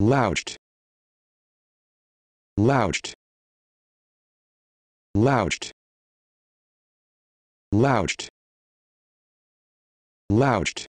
Louched. Louched. Louched. Louched. Louched.